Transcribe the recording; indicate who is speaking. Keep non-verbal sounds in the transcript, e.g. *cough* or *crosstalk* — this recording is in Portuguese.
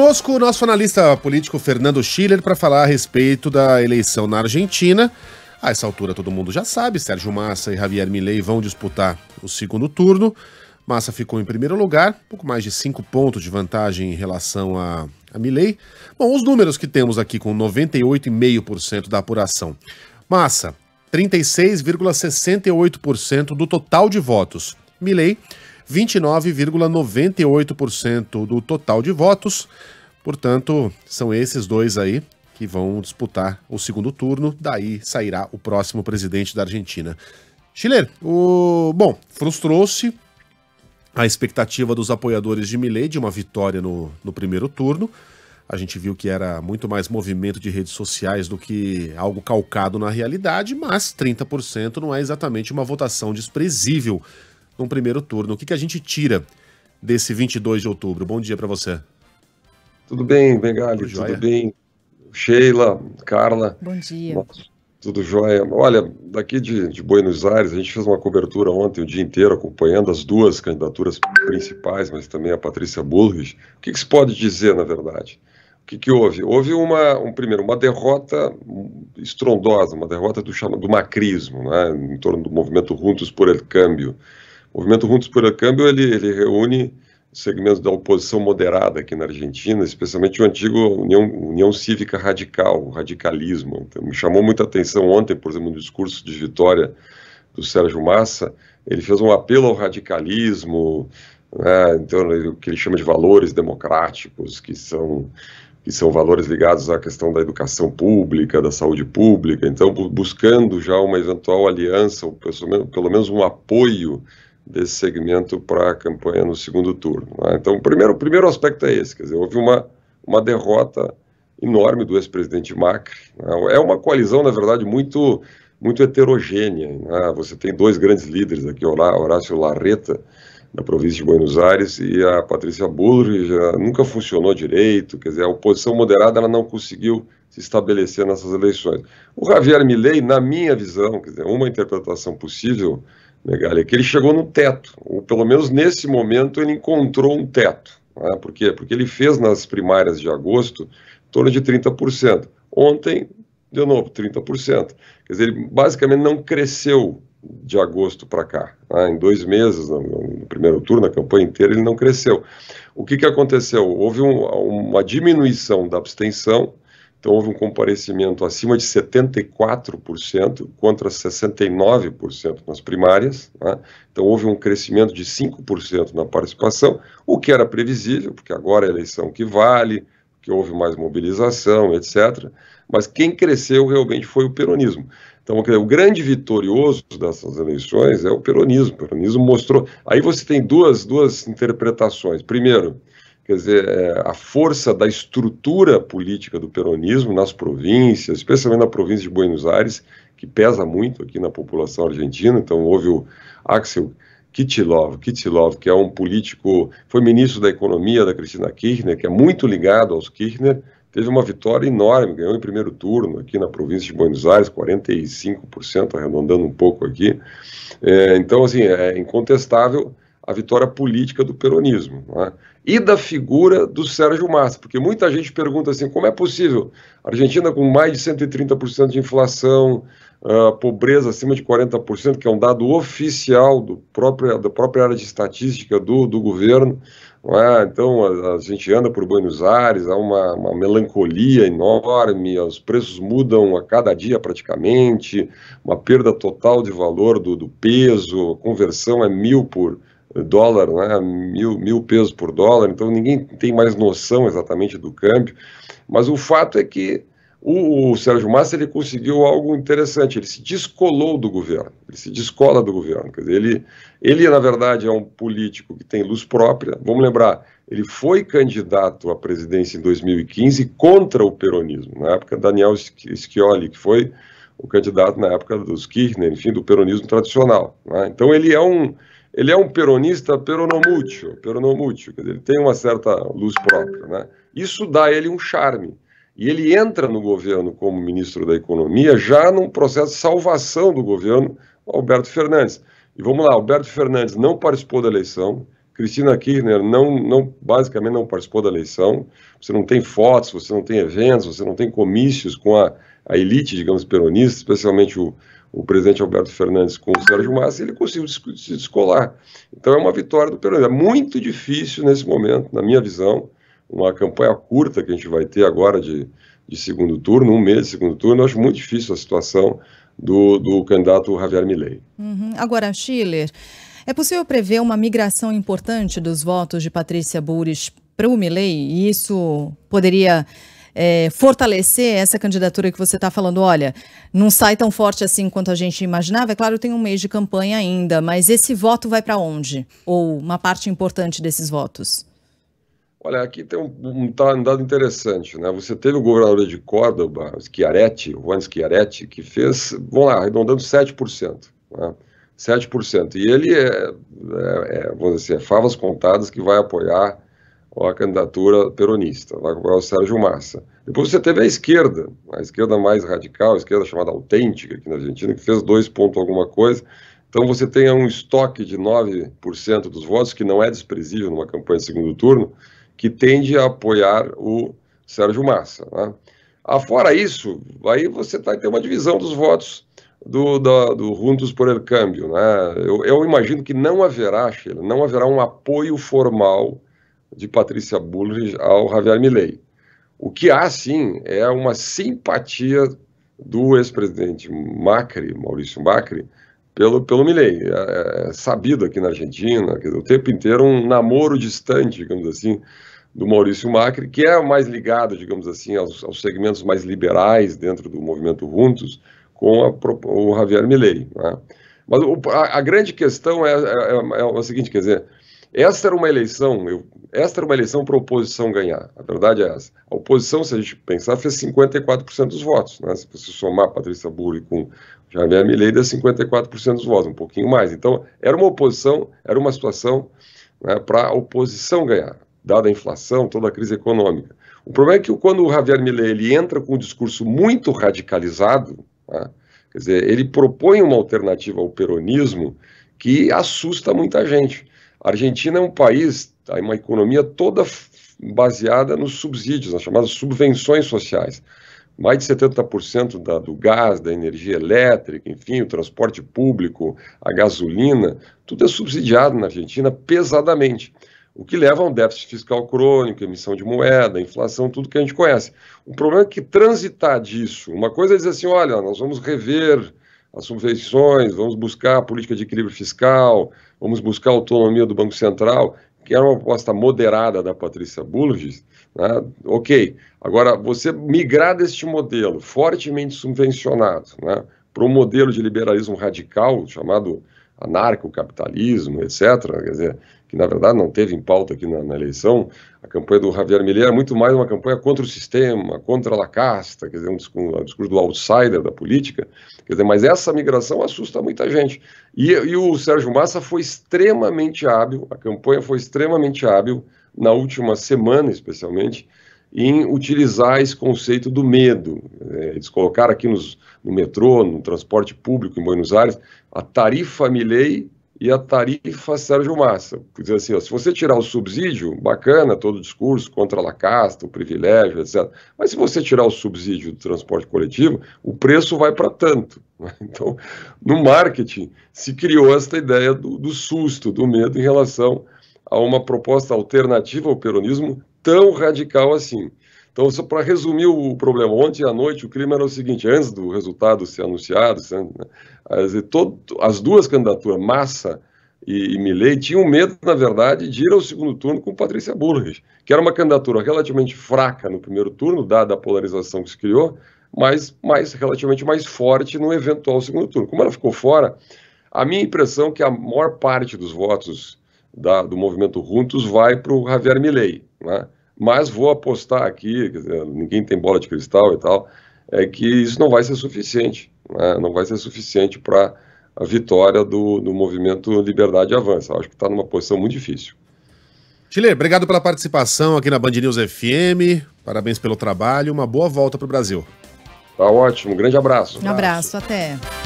Speaker 1: Conosco, o nosso analista político Fernando Schiller, para falar a respeito da eleição na Argentina. A essa altura todo mundo já sabe, Sérgio Massa e Javier Milei vão disputar o segundo turno. Massa ficou em primeiro lugar, pouco mais de cinco pontos de vantagem em relação a, a Milei. Bom, os números que temos aqui com 98,5% da apuração. Massa, 36,68% do total de votos. Milei, 29,98% do total de votos. Portanto, são esses dois aí que vão disputar o segundo turno, daí sairá o próximo presidente da Argentina. Schiller, o bom, frustrou-se a expectativa dos apoiadores de Milei de uma vitória no, no primeiro turno. A gente viu que era muito mais movimento de redes sociais do que algo calcado na realidade, mas 30% não é exatamente uma votação desprezível num primeiro turno. O que, que a gente tira desse 22 de outubro? Bom dia para você.
Speaker 2: Tudo bem, Bengali, tudo, tudo bem? Sheila, Carla. Bom dia. Nossa, tudo jóia. Olha, daqui de, de, Buenos Aires, a gente fez uma cobertura ontem o dia inteiro acompanhando as duas candidaturas principais, mas também a Patrícia Bullrich. O que, que se pode dizer, na verdade? O que, que houve? Houve uma, um, primeiro, uma derrota estrondosa, uma derrota do, chamado macrismo, né, em torno do movimento Juntos por El Câmbio o movimento Juntos por Câmbio ele, ele reúne segmentos da oposição moderada aqui na Argentina, especialmente o antigo União, União Cívica Radical, o radicalismo. Então, me chamou muita atenção ontem, por exemplo, no discurso de vitória do Sérgio Massa, ele fez um apelo ao radicalismo, né, então, o que ele chama de valores democráticos, que são que são valores ligados à questão da educação pública, da saúde pública, então buscando já uma eventual aliança, ou pelo menos um apoio desse segmento para a campanha no segundo turno. Né? Então, o primeiro, o primeiro aspecto é esse, quer dizer, houve uma, uma derrota enorme do ex-presidente Macri. Né? É uma coalizão, na verdade, muito muito heterogênea. Né? Você tem dois grandes líderes aqui, Horácio Larreta, da província de Buenos Aires, e a Patrícia Bullrich, nunca funcionou direito, quer dizer, a oposição moderada ela não conseguiu se estabelecer nessas eleições. O Javier Milei, na minha visão, quer dizer, uma interpretação possível Megali, é que ele chegou no teto, ou pelo menos nesse momento ele encontrou um teto. Né? Por quê? Porque ele fez nas primárias de agosto em torno de 30%. Ontem, de novo, 30%. Quer dizer, ele basicamente não cresceu de agosto para cá. Né? Em dois meses, no, no, primeiro turno, na campanha inteira, ele não cresceu. O que, que aconteceu? Houve um, uma diminuição da abstenção então, houve um comparecimento acima de 74% contra 69% nas primárias. Né? Então, houve um crescimento de 5% na participação, o que era previsível, porque agora é a eleição que vale, que houve mais mobilização, etc. Mas quem cresceu realmente foi o peronismo. Então, o grande vitorioso dessas eleições é o peronismo. O peronismo mostrou. Aí você tem duas, duas interpretações. Primeiro, quer dizer, é, a força da estrutura política do peronismo nas províncias, especialmente na província de Buenos Aires, que pesa muito aqui na população argentina. Então, houve o Axel Kitilov, Kitilov, que é um político, foi ministro da Economia da Cristina Kirchner, que é muito ligado aos Kirchner, teve uma vitória enorme, ganhou em primeiro turno aqui na província de Buenos Aires, 45%, arredondando um pouco aqui. É, então, assim, é incontestável a vitória política do peronismo né? e da figura do Sérgio Massa, porque muita gente pergunta assim: como é possível? A Argentina com mais de 130% de inflação, uh, pobreza acima de 40%, que é um dado oficial do próprio, da própria área de estatística do, do governo. É? Então a, a, gente anda por Buenos Aires, há uma, uma melancolia enorme, os preços mudam a cada dia praticamente, uma perda total de valor do, do peso, a conversão é mil por dólar, né, mil, mil pesos por dólar, então ninguém tem mais noção exatamente do câmbio, mas o fato é que o, o Sérgio Massa ele conseguiu algo interessante, ele se descolou do governo, ele se descola do governo, quer dizer, ele, ele na verdade é um político que tem luz própria, vamos lembrar, ele foi candidato à presidência em 2015 contra o peronismo, na época Daniel Schioli que foi o candidato na época dos Kirchner, enfim, do peronismo tradicional, né? então ele é um ele é um peronista peronomútil, peronomútil, quer dizer, ele tem uma certa luz própria, né? Isso dá a ele um charme. E ele entra no governo como ministro da Economia já num processo de salvação do governo Alberto Fernandes. E vamos lá, Alberto Fernandes não participou da eleição, Cristina Kirchner não, não, basicamente não participou da eleição. Você não tem fotos, você não tem eventos, você não tem comícios com a, a elite, digamos, peronista, especialmente o, o presidente Alberto Fernandes com o Sérgio Massa, ele conseguiu se descolar. Então é uma vitória do Peronel. É muito difícil nesse momento, na minha visão, uma campanha curta que a gente vai ter agora de, de segundo turno, um mês de segundo turno, eu acho muito difícil a situação do, do candidato Javier Milei.
Speaker 1: Uhum. Agora, Schiller, é possível prever uma migração importante dos votos de Patrícia Bures para o Milei? E isso poderia é, fortalecer essa candidatura que você está falando? Olha, não sai tão forte assim quanto a gente imaginava. É claro, tem um mês de campanha ainda, mas esse voto vai para onde? Ou uma parte importante desses votos?
Speaker 2: Olha, aqui tem um, um, tá um, dado interessante, né? Você teve o governador de Córdoba, Schiaretti, Juan Schiaretti, que fez, vamos lá, arredondando 7%. Né? 7%. E ele é, é, é dizer, assim, é favas contadas que vai apoiar ou a candidatura peronista, lá com o Sérgio Massa. Depois você teve a esquerda, a esquerda mais radical, a esquerda chamada autêntica aqui na Argentina, que fez dois pontos alguma coisa. Então você tem um estoque de 9% dos votos, que não é desprezível numa campanha de segundo turno, que tende a apoiar o Sérgio Massa. Né? Afora isso, aí você tá, ter uma divisão dos votos do, do, do Juntos por El Câmbio. Né? Eu, eu imagino que não haverá, Sheila, não haverá um apoio formal de Patrícia Bullrich ao Javier Milei. O que há, sim, é uma simpatia do ex-presidente Macri, Maurício Macri, pelo, pelo Milley. É, é, é, sabido aqui na Argentina, que, o tempo inteiro um namoro distante, digamos assim, do Maurício Macri, que é mais ligado, digamos assim, aos, aos segmentos mais liberais dentro do movimento Juntos, com a, o Javier Milley. Né? Mas o, a, a, grande questão é, é, é, é a seguinte, quer dizer, esta era uma eleição, eu, esta era uma eleição para a oposição ganhar. A verdade é essa. A oposição, se a gente pensar, fez 54% dos votos. Né? Se você somar Patrícia Burri com Javier Milei, dá 54% dos votos, um pouquinho mais. Então, era uma oposição, era uma situação né, para a oposição ganhar, dada a inflação, toda a crise econômica. O problema é que quando o Javier Milei ele entra com um discurso muito radicalizado, né, quer dizer, ele propõe uma alternativa ao peronismo que assusta muita gente. A Argentina é um país, é uma economia toda baseada nos subsídios, nas chamadas subvenções sociais. Mais de 70% da, do gás, da energia elétrica, enfim, o transporte público, a gasolina, tudo é subsidiado na Argentina pesadamente o que leva a um déficit fiscal crônico, emissão de moeda, inflação, tudo que a gente conhece. O problema é que transitar disso, uma coisa é dizer assim, olha, nós vamos rever as subvenções, vamos buscar a política de equilíbrio fiscal, vamos buscar a autonomia do Banco Central, que era uma proposta moderada da Patrícia Bullrich, né? ok. Agora, você migrar deste modelo fortemente subvencionado né, para um modelo de liberalismo radical, chamado anarcocapitalismo, etc., quer dizer, que na verdade não teve em pauta aqui na, na eleição, a campanha do Javier Milei era muito mais uma campanha contra o sistema, contra a casta quer dizer, um discurso, um discurso, do outsider da política, quer dizer, mas essa migração assusta muita gente. E, e o Sérgio Massa foi extremamente hábil, a campanha foi extremamente hábil, na última semana especialmente, em utilizar esse conceito do medo. É, eles colocaram aqui nos, no metrô, no transporte público em Buenos Aires, a tarifa Milei e a tarifa Sérgio Massa. Quer dizer assim, ó, se você tirar o subsídio, bacana todo o discurso contra a lacasta, o privilégio, etc. Mas se você tirar o subsídio do transporte coletivo, o preço vai para tanto. Né? *laughs* Então, no marketing, se criou esta ideia do, do susto, do medo em relação a uma proposta alternativa ao peronismo tão radical assim. Então, só para resumir o problema, ontem à noite o clima era o seguinte: antes do resultado ser anunciado, as, né, todo, as duas candidaturas, Massa e, e Milley, tinham medo, na verdade, de ir ao segundo turno com Patrícia Burris, que era uma candidatura relativamente fraca no primeiro turno, dada a polarização que se criou, mas relativamente mais forte no eventual segundo turno. Como ela ficou fora, a minha impressão é que a maior parte dos votos da, do movimento Juntos vai para o Javier Milley, né? mas vou apostar aqui, dizer, ninguém tem bola de cristal e tal, é que isso não vai ser suficiente, né? não vai ser suficiente para a vitória do, do movimento Liberdade Avança. Acho que está numa posição muito difícil.
Speaker 1: Chile, obrigado pela participação aqui na Band News FM, parabéns pelo trabalho, uma boa volta para o Brasil. Tá ótimo, um grande abraço.
Speaker 2: Um abraço, abraço. até.